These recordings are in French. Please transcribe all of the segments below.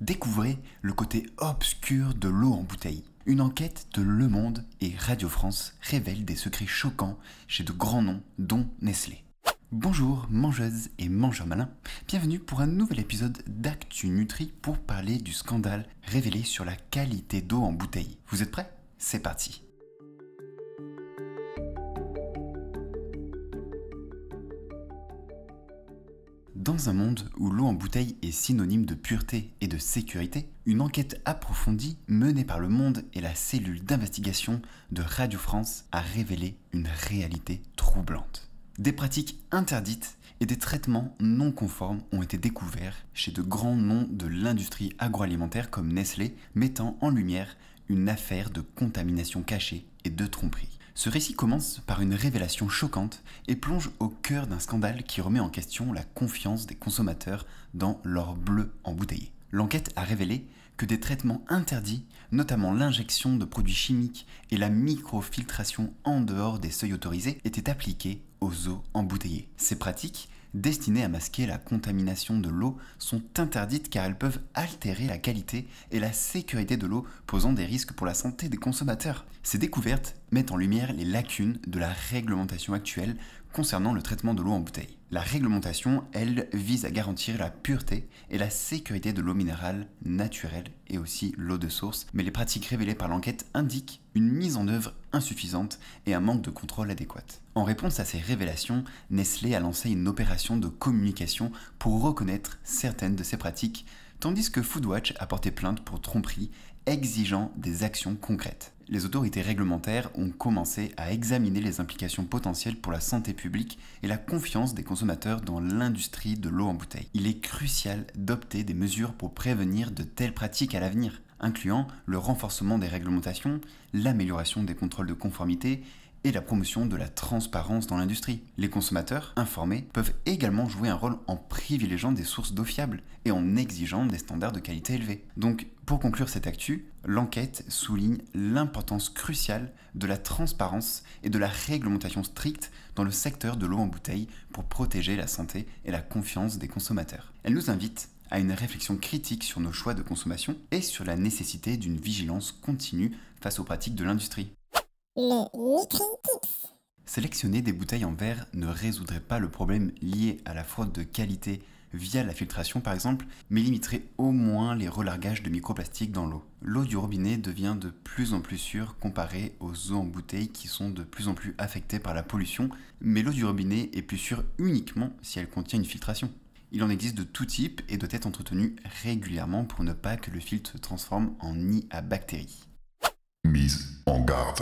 Découvrez le côté obscur de l'eau en bouteille. Une enquête de Le Monde et Radio France révèle des secrets choquants chez de grands noms, dont Nestlé. Bonjour mangeuses et mangeurs malins, bienvenue pour un nouvel épisode d'Actu Nutri pour parler du scandale révélé sur la qualité d'eau en bouteille. Vous êtes prêts C'est parti Dans un monde où l'eau en bouteille est synonyme de pureté et de sécurité, une enquête approfondie menée par le Monde et la cellule d'investigation de Radio France a révélé une réalité troublante. Des pratiques interdites et des traitements non conformes ont été découverts chez de grands noms de l'industrie agroalimentaire comme Nestlé, mettant en lumière une affaire de contamination cachée et de tromperie. Ce récit commence par une révélation choquante et plonge au cœur d'un scandale qui remet en question la confiance des consommateurs dans leur bleu embouteillé. L'enquête a révélé que des traitements interdits, notamment l'injection de produits chimiques et la microfiltration en dehors des seuils autorisés, étaient appliqués aux eaux embouteillées. Ces pratiques destinées à masquer la contamination de l'eau sont interdites car elles peuvent altérer la qualité et la sécurité de l'eau, posant des risques pour la santé des consommateurs. Ces découvertes mettent en lumière les lacunes de la réglementation actuelle concernant le traitement de l'eau en bouteille. La réglementation, elle, vise à garantir la pureté et la sécurité de l'eau minérale naturelle et aussi l'eau de source, mais les pratiques révélées par l'enquête indiquent une mise en œuvre insuffisante et un manque de contrôle adéquat. En réponse à ces révélations, Nestlé a lancé une opération de communication pour reconnaître certaines de ces pratiques, tandis que Foodwatch a porté plainte pour tromperie, exigeant des actions concrètes les autorités réglementaires ont commencé à examiner les implications potentielles pour la santé publique et la confiance des consommateurs dans l'industrie de l'eau en bouteille. Il est crucial d'opter des mesures pour prévenir de telles pratiques à l'avenir, incluant le renforcement des réglementations, l'amélioration des contrôles de conformité et la promotion de la transparence dans l'industrie. Les consommateurs, informés, peuvent également jouer un rôle en privilégiant des sources d'eau fiables et en exigeant des standards de qualité élevés. Donc, pour conclure cette actu, l'enquête souligne l'importance cruciale de la transparence et de la réglementation stricte dans le secteur de l'eau en bouteille pour protéger la santé et la confiance des consommateurs. Elle nous invite à une réflexion critique sur nos choix de consommation et sur la nécessité d'une vigilance continue face aux pratiques de l'industrie. Sélectionner des bouteilles en verre ne résoudrait pas le problème lié à la fraude de qualité via la filtration par exemple, mais limiterait au moins les relargages de microplastiques dans l'eau. L'eau du robinet devient de plus en plus sûre comparée aux eaux en bouteille qui sont de plus en plus affectées par la pollution, mais l'eau du robinet est plus sûre uniquement si elle contient une filtration. Il en existe de tout type et doit être entretenu régulièrement pour ne pas que le filtre se transforme en nid à bactéries. Mise en garde.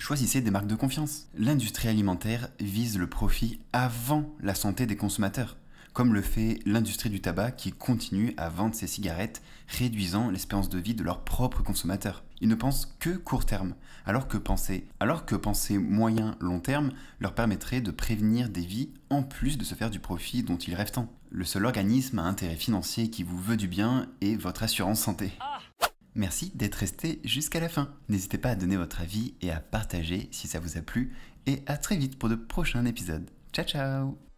Choisissez des marques de confiance. L'industrie alimentaire vise le profit avant la santé des consommateurs, comme le fait l'industrie du tabac qui continue à vendre ses cigarettes, réduisant l'espérance de vie de leurs propres consommateurs. Ils ne pensent que court terme, alors que penser, alors que penser moyen long terme leur permettrait de prévenir des vies en plus de se faire du profit dont ils rêvent tant. Le seul organisme à intérêt financier qui vous veut du bien est votre assurance santé. Ah Merci d'être resté jusqu'à la fin. N'hésitez pas à donner votre avis et à partager si ça vous a plu. Et à très vite pour de prochains épisodes. Ciao ciao